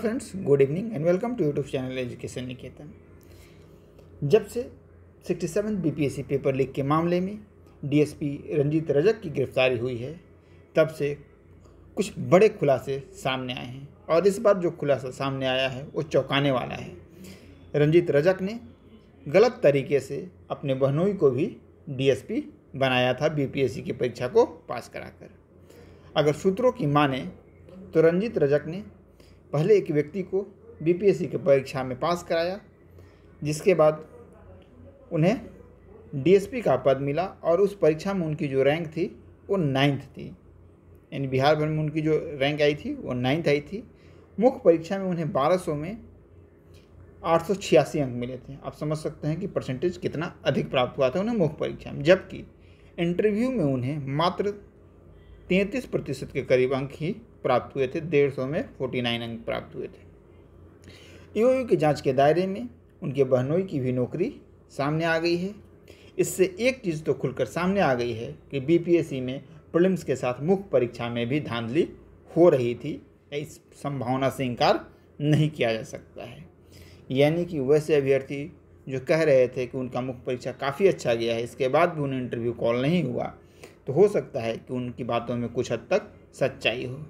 friends good evening and welcome to YouTube channel education Niketan जब से sixty seven B paper leak के मामले में डीएसपी रंजीत रजक की गिरफ्तारी हुई है तब से कुछ बड़े खुलासे सामने आए हैं और इस बार जो खुलासा सामने आया है वो चौंकाने वाला है रंजीत रजक ने गलत तरीके से अपने बहनोई को भी पी बनाया था सी की परीक्षा को पास कराकर अगर सूत्रों की माने तो रंजीत रजक ने पहले एक व्यक्ति को बीपीएससी की परीक्षा में पास कराया जिसके बाद उन्हें डीएसपी का पद मिला और उस परीक्षा में उनकी जो रैंक थी वो नाइन्थ थी यानी बिहार भर में उनकी जो रैंक आई थी वो नाइन्थ आई थी मुख्य परीक्षा में उन्हें 1200 में आठ अंक मिले थे आप समझ सकते हैं कि परसेंटेज कितना अधिक प्राप्त हुआ था उन्हें मुख्य परीक्षा में जबकि इंटरव्यू में उन्हें मात्र तैंतीस प्रतिशत के करीब अंक ही प्राप्त हुए थे डेढ़ सौ में फोर्टी नाइन अंक प्राप्त हुए थे ईओयू की जांच के दायरे में उनके बहनोई की भी नौकरी सामने आ गई है इससे एक चीज़ तो खुलकर सामने आ गई है कि बीपीएससी में प्रलिम्स के साथ मुख्य परीक्षा में भी धांधली हो रही थी इस संभावना से इनकार नहीं किया जा सकता है यानी कि वैसे अभ्यर्थी जो कह रहे थे कि उनका मुख्य परीक्षा काफ़ी अच्छा गया है इसके बाद भी उन्हें इंटरव्यू कॉल नहीं हुआ तो हो सकता है कि उनकी बातों में कुछ हद तक सच्चाई हो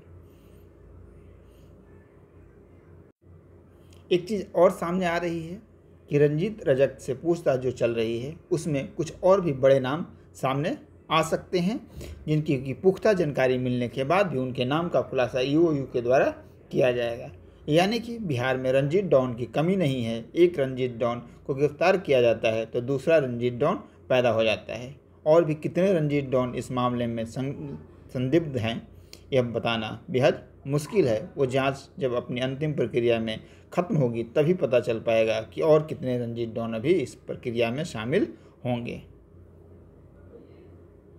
एक चीज़ और सामने आ रही है कि रंजीत रजक से पूछताछ जो चल रही है उसमें कुछ और भी बड़े नाम सामने आ सकते हैं जिनकी की पुख्ता जानकारी मिलने के बाद भी उनके नाम का खुलासा ईओयू के द्वारा किया जाएगा यानी कि बिहार में रंजीत डॉन की कमी नहीं है एक रंजीत डॉन को गिरफ्तार किया जाता है तो दूसरा रंजीत डॉन पैदा हो जाता है और भी कितने रंजीत डॉन इस मामले में संदिग्ध हैं यह बताना बेहद मुश्किल है वो जांच जब अपनी अंतिम प्रक्रिया में खत्म होगी तभी पता चल पाएगा कि और कितने रंजीत डॉन अभी इस प्रक्रिया में शामिल होंगे